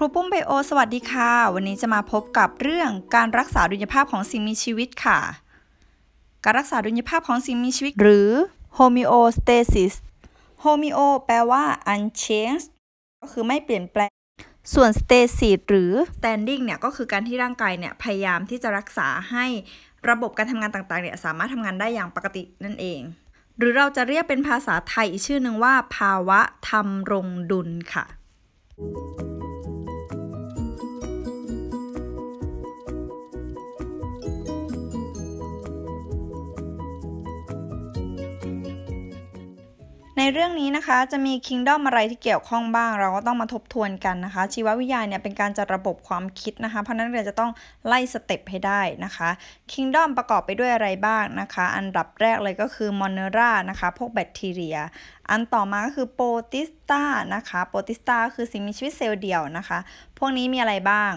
ครูปุ้มไบโอสวัสดีค่ะ วันนี้จะมาพบกับเรื่องการรักษาดุลยภาพของสิ่งมีชีวิตค่ะ การรักษาดุลยภาพของสิ่งมีชีวิตหรือ homeostasis homeo แปลว่า unchanged ก็คือไม่เปลี่ยนแปลงส่วน stasis หรือ standing เนี่ยก็คือการที่ร่างกายเนี่ย พยายามที่จะรักษาให้ระบบการทำงานต่างๆเนี่ยสามารถทำงานได้อย่างปกตินั่นเอง หรือเราจะเรียกเป็นภาษาไทยอีกชื่อหนึ่งว่าภาวะทำรงดุลค่ะ thank you ในเรื่องนี้นะคะจะมีคิงดอมอะไรที่เกี่ยวข้องบ้าง เราก็ต้องมาทบทวนกันนะคะ ชีววิทยาเนี่ยเป็นการจัดระบบความคิดนะคะ เพราะนั้นเรียนจะต้องไล่สเต็ปให้ได้นะคะคิงดอมประกอบไปด้วยอะไรบ้างนะคะ อันดับแรกเลยก็คือมอนเนรานะคะพวกแบคทีเรียอันต่อมาก็คือโปรติสตานะคะโปรติสตาคือสิ่งมีชีวิตเซลล์เดี่ยวนะคะ พวกนี้มีอะไรบ้าง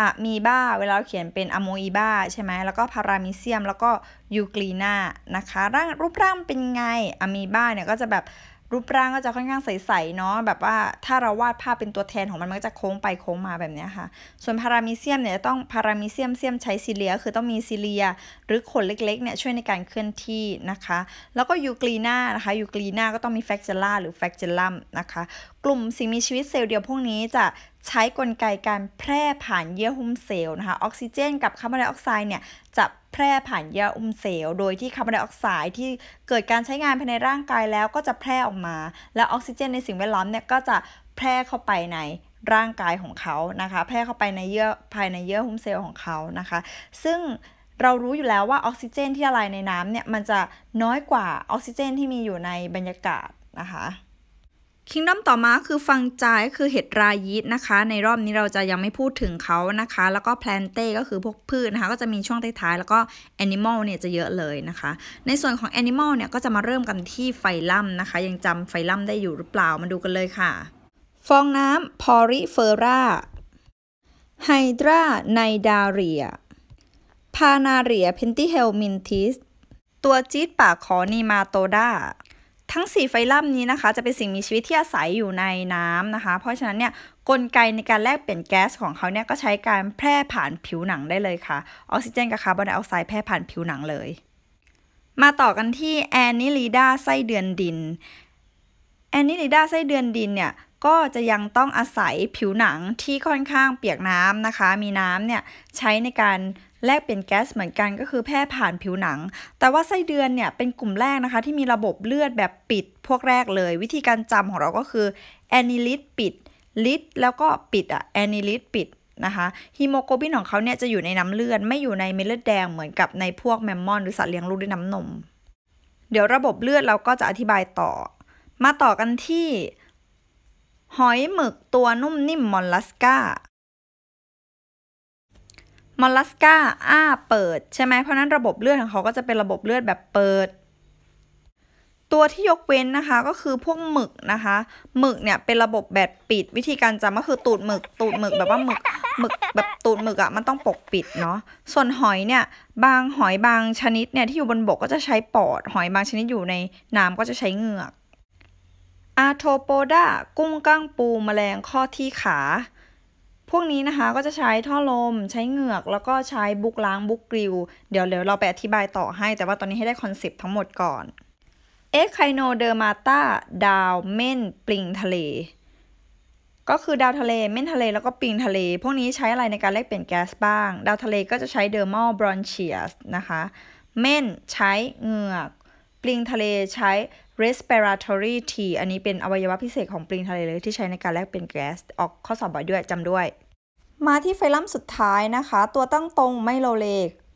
อะมีบ้าเวลาเขียนเป็นอะโมอีบาใช่ไหมแล้วก็พารามิเซียมแล้วก็ ยูกลีนานะคะร่างรูปร่างเป็นไงอะมีบาเนี่ยก็จะแบบรูปร่างก็จะค่อนข้างใสๆ เนาะแบบว่าถ้าเราวาดภาพเป็นตัวแทนของมันมันก็จะโค้งไปโค้งมาแบบนี้ค่ะ ส่วนพารามิเซียมเนี่ยต้องพารามิเซียมเซียมใช้ซีเลียคือต้องมีซีเลีย หรือขนเล็กๆ เนี่ยช่วยในการเคลื่อนที่นะคะ แล้วก็ยูกรีนานะคะยูกรีนาก็ต้องมีแฟกเจล่าหรือแฟกเจลัมนะคะกลุ่มสิ่งมีชีวิตเซลล์เดียวพวกนี้จะใช้กลไกการแพร่ผ่านเยื่อหุ้มเซลล์นะคะ ออกซิเจนกับคาร์บอนไดออกไซด์เนี่ยจะแพร่ผ่านเยื่ออุ้มเซลล์โดยที่คาร์บอนไดออกไซด์ที่เกิดการใช้งานภายในร่างกายแล้วก็จะแพร่ออกมา และออกซิเจนในสิ่งแวดล้อมเนี่ยก็จะแพร่เข้าไปในร่างกายของเขานะคะ แพร่เข้าไปในเยื่อภายในเยื่อหุ้มเซลล์ของเขานะคะ ซึ่งเรารู้อยู่แล้วว่าออกซิเจนที่ละลายในน้ำเนี่ยมันจะน้อยกว่าออกซิเจนที่มีอยู่ในบรรยากาศนะคะคิงด้อมต่อมาคือฟังจาย คือเห็ดรายิตนะคะ ในรอบนี้เราจะยังไม่พูดถึงเขานะคะ แล้วก็แพลนเต้ก็คือพวกพืชนะคะก็จะมีช่วงท้ายๆแล้วก็แอนิมอลเนี่ยจะเยอะเลยนะคะ ในส่วนของแอนิมอลเนี่ยก็จะมาเริ่มกันที่ไฟลัมนะคะ ยังจำไฟลัมได้อยู่หรือเปล่ามาดูกันเลยค่ะ ฟองน้ำพอริเฟอร่าไฮดราไนดาเรียพานาเรียเพนติเฮลมินทิสตัวจี๊ดปากขอนีมาโตดาทั้ง 4 ไฟลัมนี้นะคะจะเป็นสิ่งมีชีวิตที่อาศัยอยู่ในน้ำนะคะเพราะฉะนั้นเนี่ยกลไกในการแลกเปลี่ยนแก๊สของเขาเนี่ยก็ใช้การแพร่ผ่านผิวหนังได้เลยค่ะออกซิเจนกับคาร์บอนไดออกไซด์แพร่ผ่านผิวหนังเลย มาต่อกันที่แอนนิลีดาไส้เดือนดินแอนนิลิดาไส้เดือนดินเนี่ยก็จะยังต้องอาศัยผิวหนังที่ค่อนข้างเปียกน้ำนะคะ มีน้ำเนี่ย ใช้ในการแลกเปลี่ยนแก๊สเหมือนกันก็คือแพร่ผ่านผิวหนัง แต่ว่าไส้เดือนเนี่ย เป็นกลุ่มแรกนะคะ ที่มีระบบเลือดแบบปิดพวกแรกเลย วิธีการจำของเราก็คือแอนิลิดปิด ลิดแล้วก็ปิดอะแอนิลิดปิดนะคะฮีโมโกลบินของเขาเนี่ย จะอยู่ในน้ำเลือดไม่อยู่ในเม็ดเลือดแดงเหมือนกับในพวกแมมมอนหรือสัตว์เลี้ยงลูกด้วยน้ำนม เดี๋ยวระบบเลือดเราก็จะอธิบายต่อ มาต่อกันที่หอยหมึกตัวนุ่มนิ่มมอลลัสกามอลลัสกาอ้าเปิดใช่ไหมเพราะนั้นระบบเลือดของเขาก็จะเป็นระบบเลือดแบบเปิด ตัวที่ยกเว้นนะคะก็คือพวกหมึกนะคะ หมึกเนี่ยเป็นระบบแบบปิดวิธีการจำก็คือตูดหมึกตูดหมึกแบบว่าหมึกหมึกแบบตูดหมึกอะ่ะมันต้องปกปิดเนาะส่วนหอยเนี่ยบางหอยบางชนิดเนี่ยที่อยู่บนบกก็จะใช้ปอดหอยบางชนิดอยู่ในน้ำก็จะใช้เหงือกอาโทโปดากุ้งก้างปูมแมลงข้อที่ขา พวกนี้นะคะ ก็จะใช้ท่อลมใช้เหงือกแล้วก็ใช้บุกล้าง บุกกริว เดี๋ยวเดี๋ยวเราไปอธิบายต่อให้ แต่ว่าตอนนี้ให้ได้คอนเซปต์ทั้งหมดก่อนเอ็กไคโนเดอร์มาตาดาวเม่นปลิงทะเล ก็คือดาวทะเล เม่นทะเล แล้วก็ปลิงทะเล พวกนี้ใช้อะไรในการแลกเปลี่ยนแก๊สบ้าง ดาวทะเลก็จะใช้เดอร์มอลบรอนเชียสนะคะเม่นใช้เหงือก ปลิงทะเลใช้ respiratory T อันนี้เป็นอวัยวะพิเศษของปลิงทะเลเลยที่ใช้ในการแลกเป็นแก๊สออกข้อสอบบ่อยด้วยจำด้วย มาที่ไฟลัมสุดท้ายนะคะ ตัวตั้งตรงไม่โลเล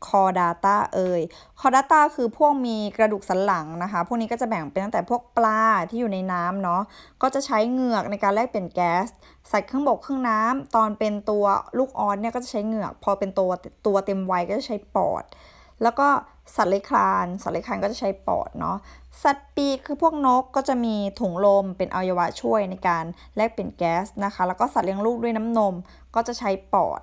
คอดาต้าเอ่ยคอดาต้าคือพวกมีกระดูกสันหลังนะคะ พวกนี้ก็จะแบ่งเป็นตั้งแต่พวกปลาที่อยู่ในน้ำเนาะก็จะใช้เหงือกในการแลกเป็นแก๊สใส่เครื่องบกเครื่องน้ำ ตอนเป็นตัวลูกออสเนี่ยก็จะใช้เหงือก พอเป็นตัวตัวเต็มวัยก็จะใช้ปอดแล้วก็สัตว์เลื้อยคลานสัตว์เลื้อยคลานก็จะใช้ปอดเนาะสัตว์ปีกคือพวกนกก็จะมีถุงลม เป็นอวัยวะช่วยในการแลกเปลี่ยนแก๊สนะคะ แล้วก็สัตว์เลี้ยงลูกด้วยน้ำนม ก็จะใช้ปอด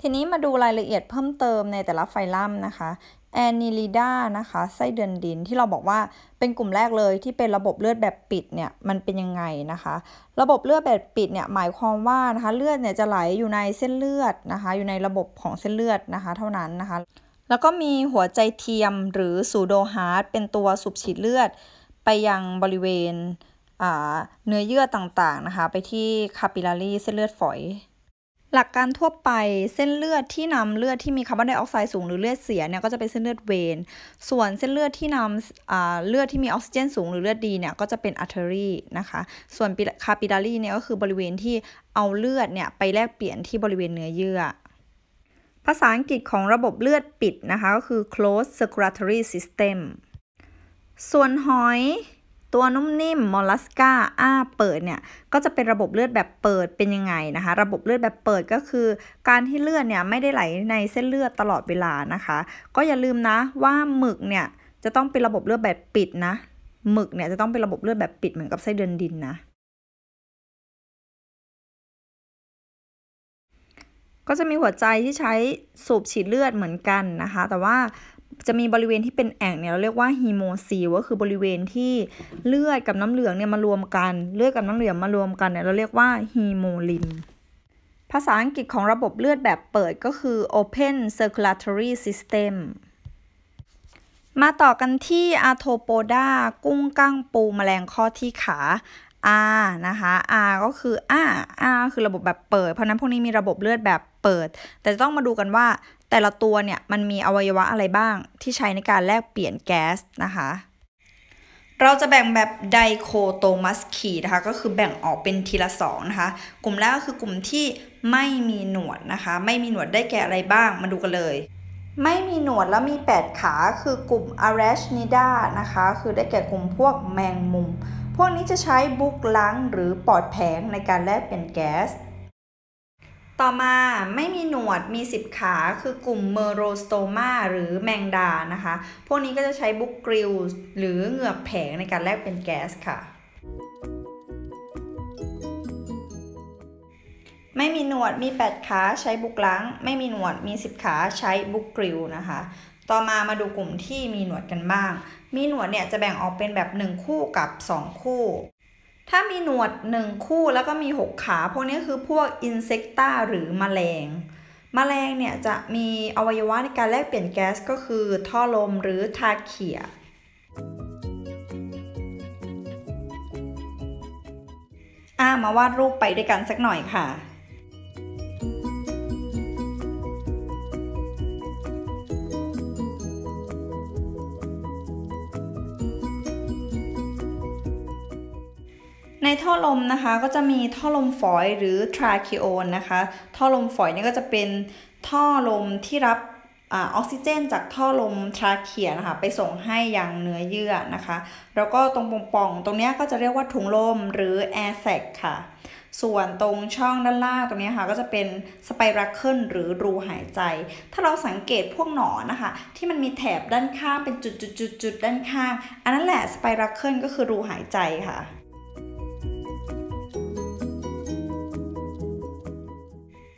ทีนี้มาดูรายละเอียดเพิ่มเติมในแต่ละไฟลัมนะคะแอนิลิดานะคะ ไส้เดือนดินที่เราบอกว่าเป็นกลุ่มแรกเลยที่เป็นระบบเลือดแบบปิดเนี่ยมันเป็นยังไงนะคะ ระบบเลือดแบบปิดเนี่ยหมายความว่านะคะเลือดเนี่ยจะไหลอยู่ในเส้นเลือดนะคะ อยู่ในระบบของเส้นเลือดนะคะ เท่านั้นนะคะแล้วก็มีหัวใจเทียมหรือสูโดฮาร์ดเป็นตัวสูบฉีดเลือด ไปยังบริเวณเนื้อเยื่อต่างๆนะคะไปที่คาปิลารีเส้นเลือดฝอย หลักการทั่วไปเส้นเลือดที่นำเลือดที่มีคาร์บอนไดออกไซด์สูง หรือเลือดเสียเนี่ยก็จะเป็นเส้นเลือดเวนส่วนเส้นเลือดที่นำเลือดที่มีออกซิเจนสูงหรือเลือดดีเนี่ยก็จะเป็นอาร์เทอรี่นะคะส่วนคาปิลารีเนี่ยก็คือบริเวณที่เอาเลือดเนี่ยไปแลกเปลี่ยนที่บริเวณเนื้อเยื่อภาษาอังกฤษของระบบเลือดปิดนะคะก็คือ closed circulatory system ส่วนหอยตัวนุ่มนิ่มมอลลัสกาอ้าเปิดเนี่ยก็จะเป็นระบบเลือดแบบเปิดเป็นยังไงนะคะระบบเลือดแบบเปิดก็คือ การที่เลือดเนี่ยไม่ได้ไหลในเส้นเลือดตลอดเวลานะคะ ก็อย่าลืมนะว่าหมึกเนี่ยจะต้องเป็นระบบเลือดแบบปิดนะหมึกเนี่ยจะต้องเป็นระบบเลือดแบบปิดเหมือนกับไส้เดือนดินนะก็จะมีหัวใจที่ใช้สูบฉีดเลือดเหมือนกันนะคะ แต่ว่าจะมีบริเวณที่เป็นแอ่งเนี่ยเราเรียกว่าฮีโมซีก็คือบริเวณที่เลือดกับน้ำเหลืองเนี่ยมารวมกัน เลือดกับน้ำเหลืองมารวมกันเนี่ย เราเรียกว่าฮีโมลิน ภาษาอังกฤษของระบบเลือดแบบเปิดก็คือ open circulatory system มาต่อกันที่อาโทโปดากุ้งก้างปูแมลงข้อที่ขา R นะคะ R ก็คือ R R คือระบบแบบเปิด เพราะนั้นพวกนี้มีระบบเลือดแบบปิดแต่จะต้องมาดูกันว่าแต่ละตัวเนี่ยมันมีอวัยวะอะไรบ้างที่ใช้ในการแลกเปลี่ยนแก๊สนะคะ เราจะแบ่งแบบไดโคโตมัสคีนะคะก็คือแบ่งออกเป็นทีละสองนะคะ กลุ่มแรกก็คือกลุ่มที่ไม่มีหนวดนะคะไม่มีหนวดได้แก่อะไรบ้างมาดูกันเลย ไม่มีหนวดแล้วมี8ขาคือกลุ่ม a r a c h n i d a นะคะคือได้แก่กลุ่มพวกแมงมุม พวกนี้จะใช้บุกล้าง หรือปอดแผงในการแลกเป็นแก๊สต่อมาไม่มีหนวดมี 10 ขาคือกลุ่มเมโรสโตมาหรือแมงดา นะคะ พวกนี้ก็จะใช้บุกกริลหรือเหงือกแผงในการแลกเป็นแก๊สค่ะ ไม่มีหนวดมี 8 ขา ใช้บุกลังไม่มีหนวดมี 10 ขาใช้บุกกริลนะคะ ต่อมามาดูกลุ่มที่มีหนวดกันบ้าง มีหนวดเนี่ยจะแบ่งออกเป็นแบบ 1 คู่กับ 2 คู่ถ้ามีหนวดหนึ่งคู่แล้วก็มีหกขา พวกนี้คือพวกอินเซกต้าหรือมแมลงมแมลงเนี่ยจะมีอวัยวะในการแลกเปลี่ยนแก๊สก็คือ ท่อลมหรือทาเขียอ่ามาวาดรูปไปด้วยกันสักหน่อยค่ะในท่อลมนะคะก็จะมีท่อลมฝอยหรือทราคิโอนนะคะ ท่อลมฝอยนี่ก็จะเป็นท่อลมที่รับออกซิเจนจากท่อลมทราเคียนะคะไปส่งให้ยังเนื้อเยื่อนะคะ แล้วก็ตรงป่องๆตรงนี้ก็จะเรียกว่าถุงลมหรือ แอร์แซกค่ะ ส่วนตรงช่องด้านล่างตรงนี้ค่ะ ก็จะเป็นสไปรัคเคิลหรือรูหายใจ ถ้าเราสังเกตพวกหนอนนะคะ ที่มันมีแถบด้านข้างเป็นจุดๆๆด้านข้างอันนั้นแหละสไปรัคเคิลก็คือรูหายใจค่ะ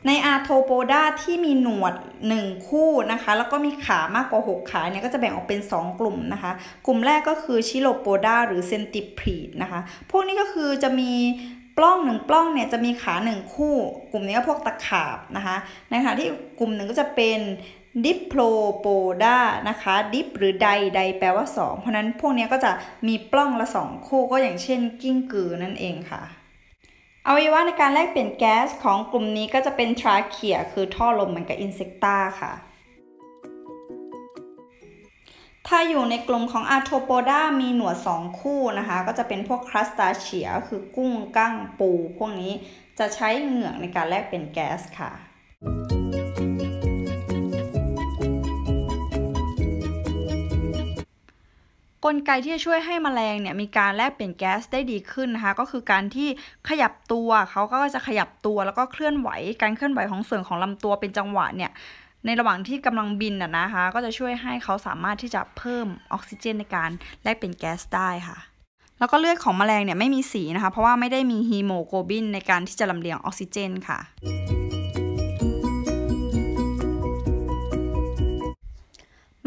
ในอาโทโปดาที่มีหนวด 1 คู่นะคะแล้วก็มีขามากกว่า 6 ขาเนี่ยก็จะแบ่งออกเป็น 2 กลุ่มนะคะ กลุ่มแรกก็คือชิโลโปดาหรือเซนติพรีดนะคะพวกนี้ก็คือจะมีปล้องหนึ่งปล้องเนี่ยจะมีขาหนึ่งคู่ กลุ่มนี้ก็พวกตะขาบนะคะในขณะที่กลุ่มหนึ่งก็จะเป็นดิปโลโปดานะคะดิป หรือใดใดแปลว่า 2 เพราะนั้นพวกนี้ก็จะมีปล้องละ 2 คู่ก็อย่างเช่นกิ้งกือนั่นเองค่ะอวัยวะในการแลกเปลี่ยนแก๊สของกลุ่มนี้ก็จะเป็นทราเคียคือท่อลมเหมือนกับอินเซกตาค่ะ ถ้าอยู่ในกลุ่มของอาโทโปดามีหนวดสองคู่นะคะ ก็จะเป็นพวกครัสตาเชียคือกุ้งกั้งปูพวกนี้จะใช้เหงือกในการแลกเป็นแก๊สค่ะกลไกที่จะช่วยให้แมลงเนี่ยมีการแลกเปลี่ยนแก๊สได้ดีขึ้นนะคะก็คือการที่ขยับตัวเขาก็จะขยับตัวแล้วก็เคลื่อนไหว การเคลื่อนไหวของส่วนของลำตัวเป็นจังหวะเนี่ยในระหว่างที่กำลังบินน่ะนะคะ ก็จะช่วยให้เขาสามารถที่จะเพิ่มออกซิเจนในการแลกเป็นแก๊สได้ค่ะแล้วก็เลือดของแมลงเนี่ยไม่มีสีนะคะเพราะว่าไม่ได้มีฮีโมโกลบินในการที่จะลำเลียงออกซิเจนค่ะ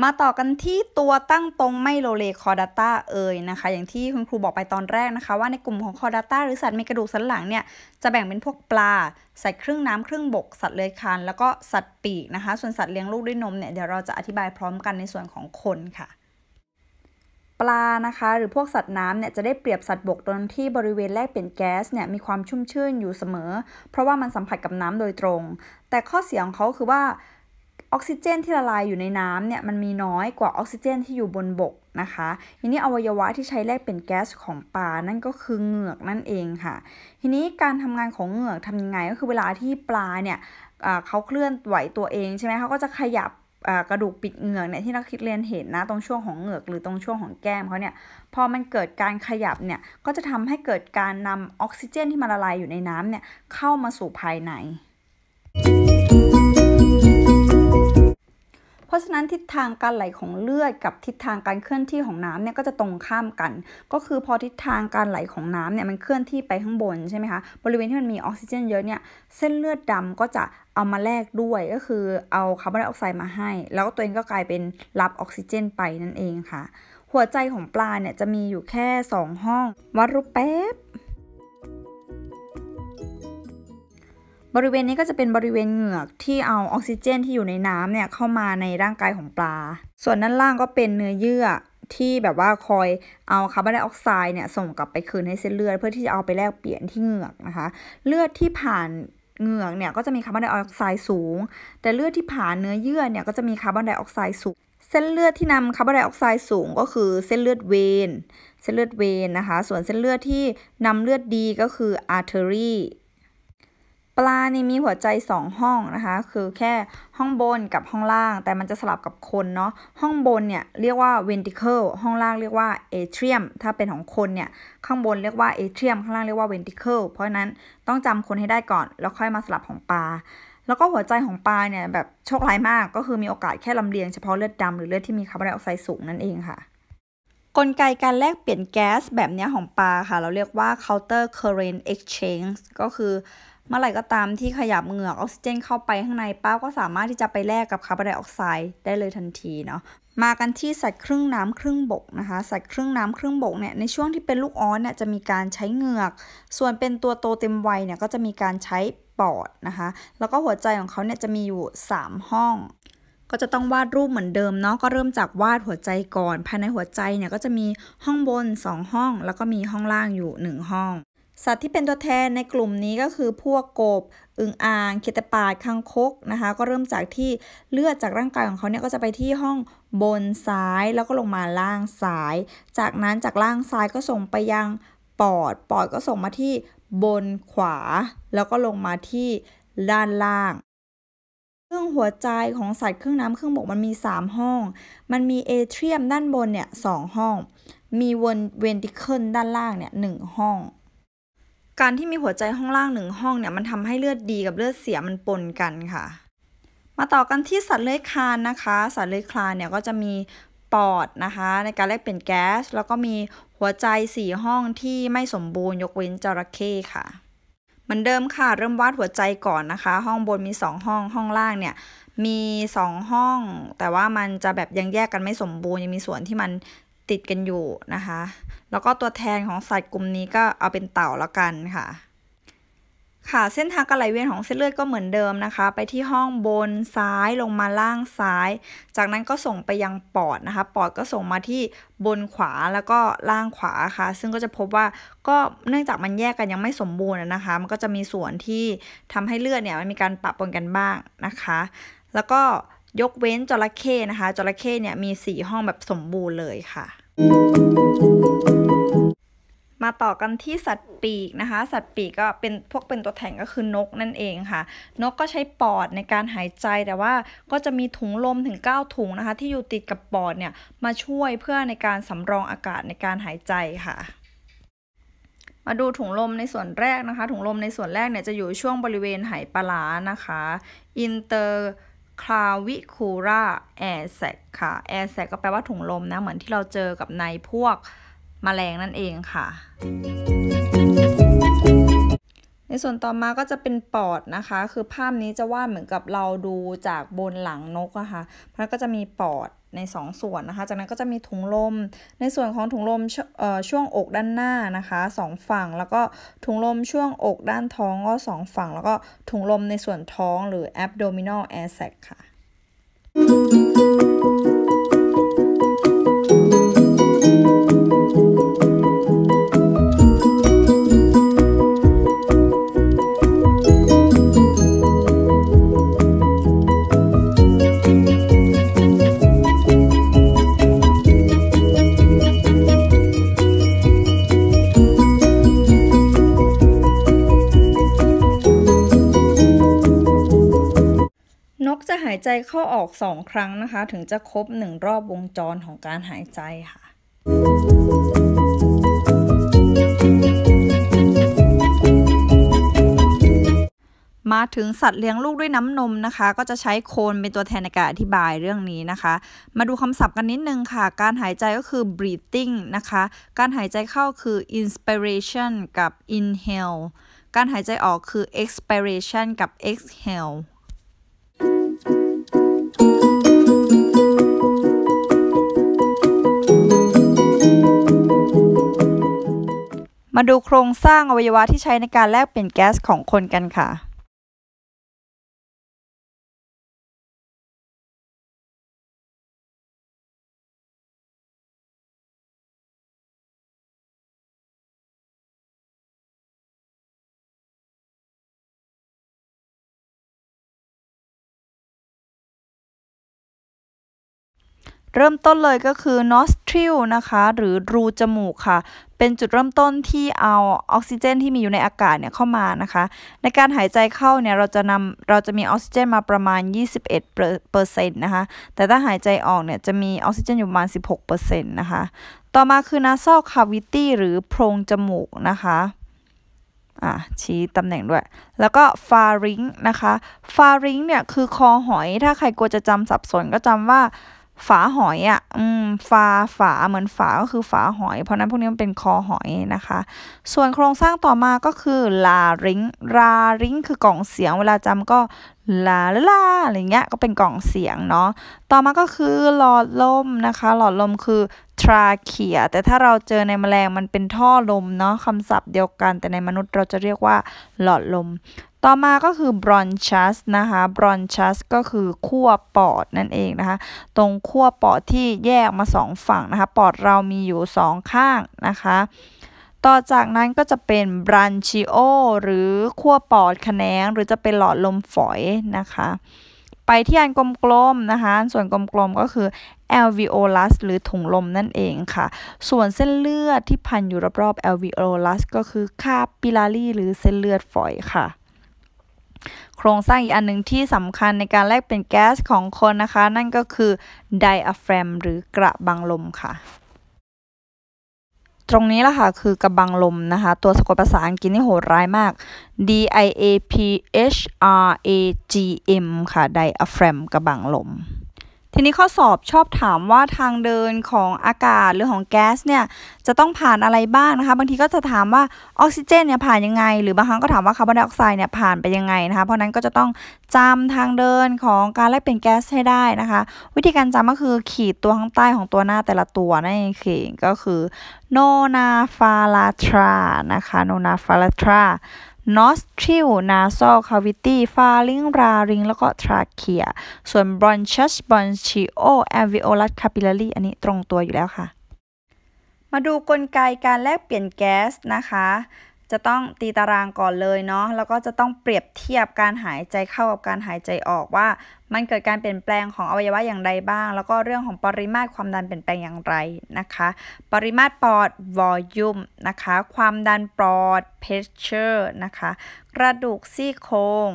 มาต่อกันที่ตัวตั้งตรงไม่โลเลคอร์ดัต้าเอ่ยนะคะอย่างที่คุณครูบอกไปตอนแรกนะคะ ว่าในกลุ่มของคอร์ดัต้าหรือสัตว์มีกระดูกสันหลังเนี่ยจะแบ่งเป็นพวกปลา สัตว์ครึ่งน้ำครึ่งบกสัตว์เลื้อยคลานแล้วก็สัตว์ปีกนะคะ ส่วนสัตว์เลี้ยงลูกด้วยนมเนี่ยเดี๋ยวเราจะอธิบายพร้อมกันในส่วนของคนค่ะ ปลานะคะ หรือพวกสัตว์น้ำเนี่ยจะได้เปรียบสัตว์บกตรงที่บริเวณแลกเปลี่ยนแก๊สเนี่ยมีความชุ่มชื่นอยู่เสมอ เพราะว่ามันสัมผัสกับน้ำโดยตรง แต่ข้อเสียของเขาคือว่าออกซิเจนที่ละลายอยู่ในน้ำเนี่ยมันมีน้อยกว่าออกซิเจนที่อยู่บนบกนะคะ ทีนี้อวัยวะที่ใช้แลกเป็นแก๊สของปลานั่นก็คือเหงือกนั่นเองค่ะ ทีนี้การทำงานของเหงือกทํำยังไงก็คือเวลาที่ปลาเนี่ยเขาเคลื่อนไหวตัวเอง ใช่ไหมเขาก็จะขยับกระดูกปิดเหงือกเนี่ยที่นักคิดเรียนเห็นนะตรงช่วงของเหงือกหรือตรงช่วงของแก้มเขาเนี่ยพอมันเกิดการขยับเนี่ยก็จะทำให้เกิดการนำออกซิเจน ที่มันละลายอยู่ในน้ำเนี่ยเข้ามาสู่ภายในเพราะฉะนั้นทิศทางการไหลของเลือดกับทิศทางการเคลื่อนที่ของน้ำเนี่ยก็จะตรงข้ามกัน ก็คือพอทิศทางการไหลของน้ำเนี่ยมันเคลื่อนที่ไปข้างบนใช่ไหมคะ บริเวณที่มันมีออกซิเจนเยอะเนี่ยเส้นเลือดดำก็จะเอามาแลกด้วยก็คือ เอาคาร์บอนไดออกไซด์มาให้ แล้วตัวเองก็กลายเป็นรับออกซิเจนไปนั่นเองค่ะ หัวใจของปลาเนี่ยจะมีอยู่แค่2ห้อง วัดรูปแป๊บบริเวณนี้ก็จะเป็นบริเวณเหงือกที่เอาออกซิเจนที่อยู่ในน้ำเนี่ยเข้ามาในร่างกายของปลา ส่วนด้านล่างก็เป็นเนื้อเยื่อที่แบบว่าคอยเอาคาร์บอนไดออกไซด์เนี่ยส่งกลับไปคืนให้เส้นเลือดเพื่อที่จะเอาไปแลกเปลี่ยนที่เหงือกนะคะ เลือดที่ผ่านเหงือกเนี่ยก็จะมีคาร์บอนไดออกไซด์สูง แต่เลือดที่ผ่านเนื้อเยื่อเนี่ยก็จะมีคาร์บอนไดออกไซด์สูง เส้นเลือดที่นำคาร์บอนไดออกไซด์สูงก็คือเส้นเลือดเวน เส้นเลือดเวนนะคะ ส่วนเส้นเลือดที่นำเลือดดีก็คืออาร์เทอรี่ลาเนี่ยมีหัวใจ 2 ห้องนะคะ คือแค่ห้องบนกับห้องล่าง แต่มันจะสลับกับคนเนาะ ห้องบน เนี่ยเรียกว่า ventricle ห้องล่างเรียกว่า atrium ถ้าเป็นของคนเนี่ยข้างบนเรียกว่า atrium ข้างล่างเรียกว่า ventricle เพราะนั้นต้องจำคนให้ได้ก่อน แล้วค่อยมาสลับของปลา แล้วก็หัวใจของปลาเนี่ยแบบโชคร้ายมาก ก็คือมีโอกาสแค่ลำเลียงเฉพาะเลือดดำหรือเลือดที่มีคาร์บอนไดออกไซด์สูงนั่นเองค่ะ กลไกการแลกเปลี่ยนแก๊สแบบนี้ของปลาค่ะ เราเรียกว่า counter current exchange ก็คือเมื่อไหร่ก็ตามที่ขยับเหงือกออกซิเจนเข้าไปข้างในป้าก็สามารถที่จะไปแลกกับคาร์บอนไดออกไซด์ได้เลยทันทีเนาะมากันที่สัตว์ครึ่งน้ำครึ่งบกนะคะสัตว์ครึ่งน้ำครึ่งบกเนี่ยในช่วงที่เป็นลูกอ้อนเนี่ยจะมีการใช้เหงือก ส่วนเป็นตัวโตเต็มวัยเนี่ยก็จะมีการใช้ปอดนะคะ แล้วก็หัวใจของเขาเนี่ยจะมีอยู่ 3 ห้อง ก็จะต้องวาดรูปเหมือนเดิมเนาะก็เริ่มจากวาดหัวใจก่อนภายในหัวใจเนี่ยก็จะมีห้องบน 2 ห้อง แล้วก็มีห้องล่างอยู่ 1 ห้องสัตว์ที่เป็นตัวแทนในกลุ่มนี้ก็คือพวกกบ อึงอ่าง เขียดปาดคังคกนะคะ ก็เริ่มจากที่เลือดจากร่างกายของเขาเนี่ยก็จะไปที่ห้องบนซ้ายแล้วก็ลงมาล่างซ้าย จากนั้นจากล่างซ้ายก็ส่งไปยังปอด ปอดก็ส่งมาที่บนขวา แล้วก็ลงมาที่ด้านล่าง เครื่องหัวใจของสัตว์เครื่องน้ำเครื่องบกมันมี 3 ห้อง มันมีเอเทรียมด้านบนเนี่ยสห้อง มีเวนเวนติเคิลด้านล่างเนี่ยหห้องการที่มีหัวใจห้องล่างหนึ่งห้องเนี่ยมันทำให้เลือดดีกับเลือดเสียมันปนกันค่ะ มาต่อกันที่สัตว์เลื้อยคลานนะคะ สัตว์เลื้อยคลานเนี่ยก็จะมีปอดนะคะ ในการแลกเปลี่ยนแก๊สแล้วก็มีหัวใจสี่ห้องที่ไม่สมบูรณ์ยกเว้นจระเข้ค่ะเหมือนเดิมค่ะ เริ่มวาดหัวใจก่อนนะคะ ห้องบนมีสองห้องห้องล่างเนี่ยมีสองห้องแต่ว่ามันจะแบบยังแยกกันไม่สมบูรณ์ยังมีส่วนที่มันติดกันอยู่นะคะ แล้วก็ตัวแทนของสัตว์กลุ่มนี้ก็เอาเป็นเต่าแล้วกันค่ะค่ะเส้นทางการไหลเวียนของเส้นเลือดก็เหมือนเดิมนะคะ ไปที่ห้องบนซ้ายลงมาล่างซ้าย จากนั้นก็ส่งไปยังปอดนะคะ ปอดก็ส่งมาที่บนขวาแล้วก็ล่างขวาค่ะ ซึ่งก็จะพบว่าก็เนื่องจากมันแยกกันยังไม่สมบูรณ์นะคะ มันก็จะมีส่วนที่ทำให้เลือดเนี่ยมันมีการปะปนกันบ้างนะคะ แล้วก็ยกเว้นจระเข้นะคะจระเข้เนี่ยมี 4 ห้องแบบสมบูรณ์เลยค่ะมาต่อกันที่สัตว์ปีกนะคะ สัตว์ปีกก็เป็นพวกเป็นตัวแทนก็คือนกนั่นเองค่ะ นกก็ใช้ปอดในการหายใจแต่ว่าก็จะมีถุงลมถึง 9 ถุงนะคะที่อยู่ติดกับปอดเนี่ยมาช่วยเพื่อในการสำรองอากาศในการหายใจค่ะ มาดูถุงลมในส่วนแรกนะคะ ถุงลมในส่วนแรกเนี่ยจะอยู่ช่วงบริเวณไหปลานะคะ inter คลาวิคูราแอร์แซกค่ะ แอร์แซกก็แปลว่าถุงลมนะ เหมือนที่เราเจอกับในพวกมแมลงนั่นเองค่ะ ในส่วนต่อมาก็จะเป็นปอดนะคะ คือภาพนี้จะวาดเหมือนกับเราดูจากบนหลังนกอะคะ่ะ เพราะก็จะมีปอดใน 2 ส่วนนะคะ จากนั้นก็จะมีถุงลม ในส่วนของถุงลมชช่วงอกด้านหน้านะคะ 2 ฝั่งแล้วก็ถุงลมช่วงอกด้านท้องก็ 2 ฝั่ง แล้วก็ถุงลมในส่วนท้องหรือ abdominal air sac ค่ะ thank you ายใจเข้าออกสองครั้งนะคะ ถึงจะครบหนึ่งรอบวงจรของการหายใจค่ะ มาถึงสัตว์เลี้ยงลูกด้วยน้ำนมนะคะ ก็จะใช้โคนเป็นตัวแทนในการอธิบายเรื่องนี้นะคะ มาดูคำศัพท์กันนิดนึงค่ะ การหายใจก็คือ breathing นะคะ การหายใจเข้าคือ inspiration กับ inhale การหายใจออกคือ expiration กับ exhale มาดูโครงสร้างอวัยวะที่ใช้ในการแลกเปลี่ยนแก๊สของคนกันค่ะเริ่มต้นเลยก็คือ nostril นะคะ หรือรูจมูกค่ะ เป็นจุดเริ่มต้นที่เอาออกซิเจนที่มีอยู่ในอากาศเนี่ยเข้ามานะคะ ในการหายใจเข้าเนี่ย เราจะนำเราจะมีออกซิเจนมาประมาณ 21%นต์นะคะ แต่ถ้าหายใจออกเนี่ย จะมีออกซิเจนอยู่ประมาณ16%นะคะ ต่อมาคือ nasal cavity หรือโพรงจมูกนะคะ อ่ะชี้ตำแหน่งด้วย แล้วก็ฟาริงนะคะฟาริงเนี่ย คือคอหอย ถ้าใครกลัวจะจำสับสนก็จำว่าฝาหอยอะ่ะ อืมฝาฝา เหมือนฝา ก็คือฝาหอย เพราะนั้นพวกนี้มันเป็นคอหอยนะคะ ส่วนโครงสร้างต่อมาก็คือ ลาริงลาริงคือกล่องเสียง เวลาจำก็ ลา ลาอะไรเงี้ย ก็เป็นกล่องเสียงเนาะ ต่อมาก็คือ หลอดลมนะคะ หลอดลมคือ ทราเคียแต่ถ้าเราเจอในแมลงมันเป็นท่อลมเนาะคำศัพท์เดียวกัน แต่ในมนุษย์เราจะเรียกว่า หลอดลมต่อมาก็คือ bronchus นะคะ bronchus ก็คือขั้วปอดนั่นเองนะคะตรงขั้วปอดที่แยกมาสองฝั่งนะคะปอดเรามีอยู่สองข้างนะคะต่อจากนั้นก็จะเป็น b r a n c h i o หรือขั้วปอดแขนงหรือจะเป็นหลอดลมฝอยนะคะ ไปที่อันกลมๆนะคะส่วนกลมๆก็คือ alveolus หรือถุงลมนั่นเองค่ะ ส่วนเส้นเลือดที่พันอยู่รอบๆ alveolus ก็คือ capillary หรือเส้นเลือดฝอยค่ะโครงสร้างอีกอันหนึ่งที่สำคัญในการแลกเป็นแก๊สของคนนะคะ นั่นก็คือไดอะแฟรมหรือกระบังลมค่ะ ตรงนี้ละค่ะ คือกระบังลมนะคะ ตัวสะกดภาษาอังกฤษนี่โหดร้ายมาก D I A P H R A G M ค่ะไดอะแฟรมกระบังลมทีนี้ข้อสอบชอบถามว่าทางเดินของอากาศหรือของแก๊สเนี่ยจะต้องผ่านอะไรบ้างนะคะ บางทีก็จะถามว่าออกซิเจนเนี่ยผ่านยังไง หรือบางครั้งก็ถามว่าคาร์บอนไดออกไซด์เนี่ยผ่านไปยังไงนะคะเพราะนั้นก็จะต้องจำทางเดินของการแลกเปลี่ยนแก๊สให้ได้นะคะ วิธีการจำก็คือขีดตัวข้างใต้ของตัวหน้าแต่ละตัวนั่นเองก็คือโนนาฟาลาทรานะคะโนนาฟาลาทรานอสทริลนาโซคาวิตี้ฟาลิงราริง แล้วก็ทราเคีย ส่วนบรอนชัสบรอนชิโอแอลวิโอลัสคาปิลลีอันนี้ตรงตัวอยู่แล้วค่ะ มาดูกลไกการแลกเปลี่ยนแก๊สนะคะจะต้องตีตารางก่อนเลยเนาะ แล้วก็จะต้องเปรียบเทียบการหายใจเข้ากับการหายใจออกว่า มันเกิดการเปลี่ยนแปลงของอวัยวะอย่างไรบ้าง แล้วก็เรื่องของปริมาตรความดันเปลี่ยนแปลงอย่างไรนะคะ ปริมาตรปอด volume นะคะ ความดันปอด pressure นะคะ กระดูกซี่โครง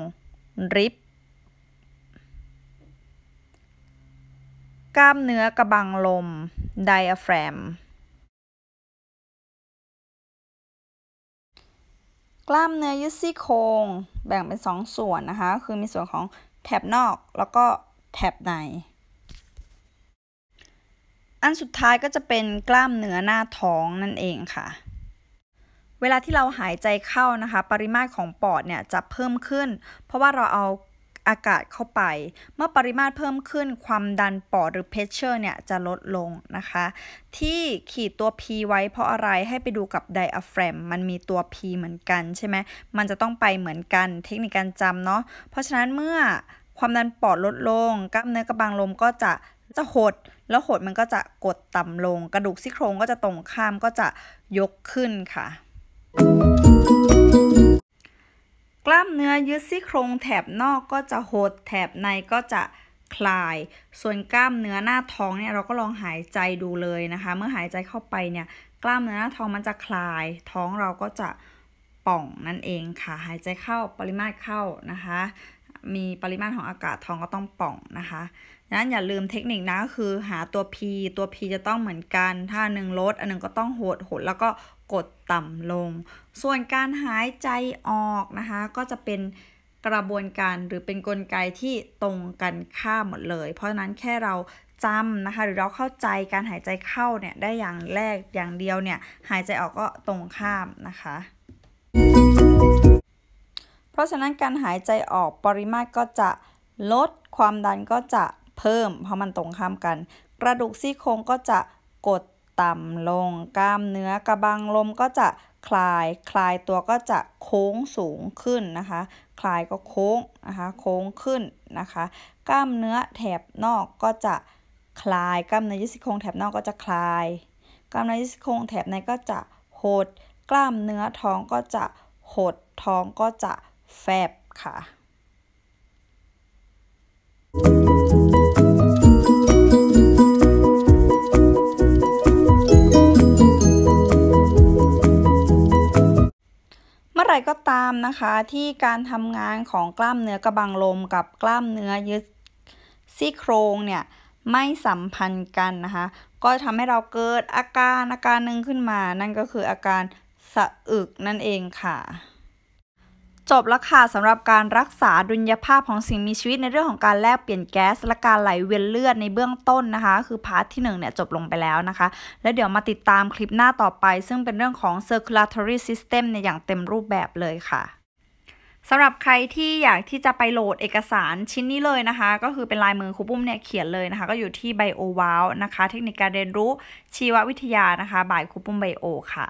rib กล้ามเนื้อกระบังลม diaphragm กล้ามเนื้อยืดซี่โครงแบ่งเป็น2ส่วนนะคะ คือมีส่วนของแถบนอกแล้วก็แถบใน อันสุดท้ายก็จะเป็นกล้ามเนื้อหน้าท้องนั่นเองค่ะ เวลาที่เราหายใจเข้านะคะ ปริมาตรของปอดเนี่ยจะเพิ่มขึ้นเพราะว่าเราเอาอากาศเข้าไปเมื่อปริมาตรเพิ่มขึ้นความดันปอดหรือเพชเชอร์ เนี่ยจะลดลงนะคะ ที่ขีดตัว P ไว้เพราะอะไรให้ไปดูกับไดอะแฟรมมันมีตัว P เหมือนกันใช่ไหมมันจะต้องไปเหมือนกันเทคนิคการจำเนาะเพราะฉะนั้นเมื่อความดันปอดลดลงกล้ามเนื้อกระบังลมก็จะจะหด แล้วหดมันก็จะกดต่ำลง กระดูกซี่โครงก็จะตรงข้ามก็จะยกขึ้นค่ะกล้ามเนื้อยืดซี่โครงแถบนอกก็จะหดแถบในก็จะคลาย ส่วนกล้ามเนื้อหน้าท้องเนี่ยเราก็ลองหายใจดูเลยนะคะ เมื่อหายใจเข้าไปเนี่ยกล้ามเนื้อหน้าท้องมันจะคลาย ท้องเราก็จะป่องนั่นเองค่ะหายใจเข้าปริมาตรเข้านะคะ มีปริมาตรของอากาศท้องก็ต้องป่องนะคะดังนั้นอย่าลืมเทคนิคนะคือหาตัว P ตัว P จะต้องเหมือนกัน ถ้าหนึ่งลดอันหนึ่งก็ต้องหดหดแล้วก็กดต่ำลง ส่วนการหายใจออกนะคะก็จะเป็นกระบวนการหรือเป็นนกลไกที่ตรงกันข้ามหมดเลย เพราะฉะนั้นแค่เราจำนะคะ หรือเราเข้าใจการหายใจเข้าเนี่ย ได้อย่างแรกอย่างเดียวเนี่ย หายใจออกก็ตรงข้ามนะคะ เพราะฉะนั้นการหายใจออกปริมาตรก็จะลดความดันก็จะเพิ่ม เพราะมันตรงข้ามกันกระดูกซี่โครงก็จะกดต่ำลงกล้ามเนื้อกระบังลมก็จะคลายคลายตัวก็จะโค้งสูงขึ้นนะคะ คลายก็โค้งนะคะโค้งขึ้นนะคะ กล้ามเนื้อแถบนอกก็จะคลายกล้ามเนื้อยืดซี่โครงแถบนอกก็จะคลาย กล้ามเนื้อยืดซี่โครงแถบในก็จะหด กล้ามเนื้อท้องก็จะหดท้องก็จะ แฟบค่ะ thank you ไรก็ตามนะคะที่การทำงานของกล้ามเนื้อกระบังลมกับกล้ามเนื้อยึดซี่โครงเนี่ยไม่สัมพันธ์กันนะคะ ก็ทำให้เราเกิดอาการอาการหนึ่งขึ้นมานั่นก็คืออาการสะอึกนั่นเองค่ะจบแล้วค่ะสำหรับการรักษาดุลยภาพของสิ่งมีชีวิตในเรื่องของการแลกเปลี่ยนแก๊ส และการไหลเวียนเลือดในเบื้องต้นนะคะ คือพาร์ทที่1เนี่ยจบลงไปแล้วนะคะ แล้วเดี๋ยวมาติดตามคลิปหน้าต่อไป ซึ่งเป็นเรื่องของ circulatory system ในอย่างเต็มรูปแบบเลยค่ะสำหรับใครที่อยากที่จะไปโหลดเอกสารชิ้นนี้เลยนะคะ ก็คือเป็นลายมือครูปุ้มเนี่ยเขียนเลยนะคะก็อยู่ที่ b i o วาวนะคะเทคนิคการเรียนรู้ชีววิทยานะคะบ่ายครูปุ้มไบโอค่ะ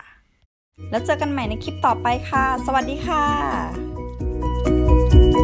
แล้วเจอกันใหม่ในคลิปต่อไปค่ะ สวัสดีค่ะ